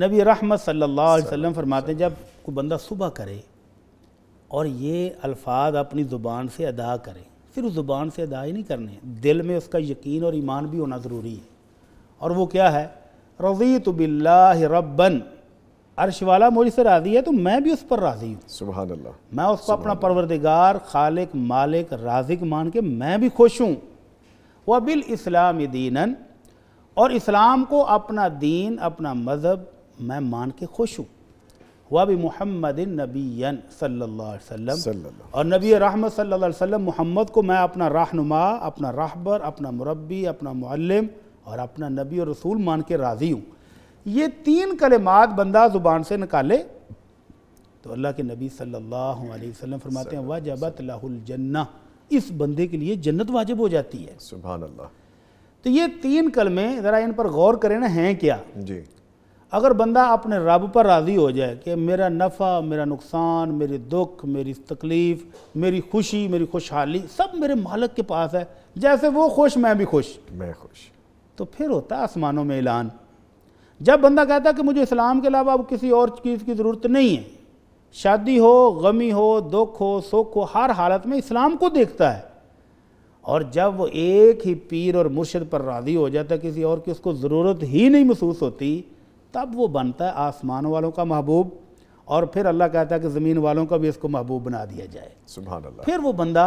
नबी रहमत सल्लल्लाहु अलैहि वसल्लम फरमाते हैं जब कोई बंदा सुबह करे और ये अल्फाज अपनी ज़ुबान से अदा करे सिर्फ ज़ुबान से अदा ही नहीं करने दिल में उसका यकीन और ईमान भी होना ज़रूरी है और वो क्या है रज़ी तो बिल्ला रबन अर्श वाला मुझसे से राज़ी है तो मैं भी उस पर राज़ी हूँ सुबह अल्लाह मैं उसको अपना परवरदिगार खालिक मालिक राजिक मान के मैं भी खुश हूँ वह बिल इस्लाम दीनन और इस्लाम को अपना दीन अपना मज़हब मैं मान के खुश हूँ हुआ भी मोहम्मद नबीन सल्लाम और नबी रहमत सल्लाम मोहम्मद को मैं अपना रहनुमा अपना राहबर अपना मुरबी अपना मुल्लम और अपना नबी और रसूल मान के राज़ी हूँ ये तीन कलेमात बंदा ज़ुबान से निकाले तो अल्लाह के नबी सल्लल्लाहु अलैहि वसल्लम फरमाते हैं वजबत जन्ना इस बंदे के लिए जन्नत वाजिब हो जाती है सुबह अल्लाह तो ये तीन कलमे ज़रा इन पर गौर करें ना हैं क्या जी अगर बंदा अपने रब पर राज़ी हो जाए कि मेरा नफ़ा मेरा नुकसान मेरे दुख मेरी तकलीफ़ मेरी खुशी मेरी खुशहाली सब मेरे मालक के पास है जैसे वो खुश मैं भी खुश मैं खुश तो फिर होता है आसमानों में ऐलान जब बंदा कहता है कि मुझे इस्लाम के अलावा अब किसी और चीज़ की ज़रूरत नहीं है शादी हो गमी हो दुख हो सुख हो हर हालत में इस्लाम को देखता है और जब वो एक ही पीर और मुर्शद पर राज़ी हो जाता है किसी और की उसको ज़रूरत ही नहीं महसूस होती तब वो बनता है आसमान वालों का महबूब और फिर अल्लाह कहता है कि ज़मीन वालों का भी इसको महबूब बना दिया जाए सुबह फिर वो बंदा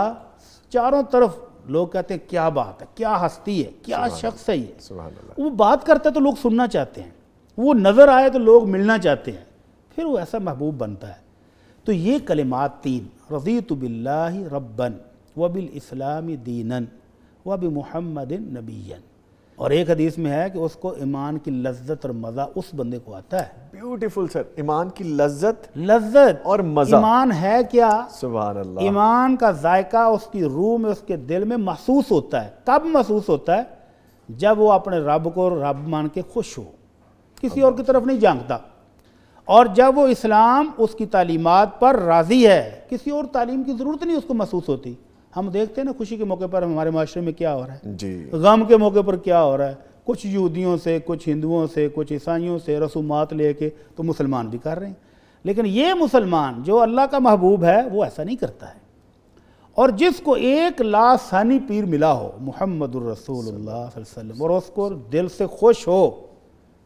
चारों तरफ लोग कहते हैं क्या बात है क्या हस्ती है क्या शख्स है ये वो बात करता है तो लोग सुनना चाहते हैं वो नज़र आए तो लोग मिलना चाहते हैं फिर वो ऐसा महबूब बनता है तो ये कलिमात तीन तो बिल्ला रबन वबिल इस्लाम दीनन वब महमदिन नबीन और एक हदीस में है कि उसको ईमान की लज्जत और मजा उस बंदे को आता है ब्यूटीफुल सर ईमान की लज्जत लज्जत और मजा ईमान है क्या सुबह अल्लाह ईमान का जायका उसकी रूह में उसके दिल में महसूस होता है कब महसूस होता है जब वो अपने रब को रब मान के खुश हो किसी और की तरफ नहीं जानता और जब वो इस्लाम उसकी तालीमत पर राज़ी है किसी और तालीम की ज़रूरत नहीं उसको महसूस होती हम देखते हैं ना खुशी के मौके पर हमारे माशरे में क्या हो रहा है जी गम के मौके पर क्या हो रहा है कुछ यहूदियों से कुछ हिंदुओं से कुछ ईसाइयों से रसूमात लेके तो मुसलमान भी कर रहे हैं लेकिन ये मुसलमान जो अल्लाह का महबूब है वो ऐसा नहीं करता है और जिसको एक लासानी पीर मिला हो मोहम्मद रसूलुल्लाह और उसको दिल से खुश हो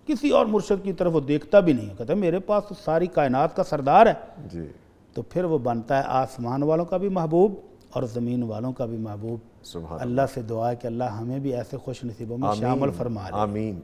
किसी और मुर्शद की तरफ वो देखता भी नहीं कहता मेरे पास तो सारी कायनात का सरदार है जी तो फिर वो बनता है आसमान वालों का भी महबूब और ज़मीन वालों का भी महबूब अल्लाह से दुआ है कि अल्लाह हमें भी ऐसे खुश नसीबों में शामिल फरमा आमीन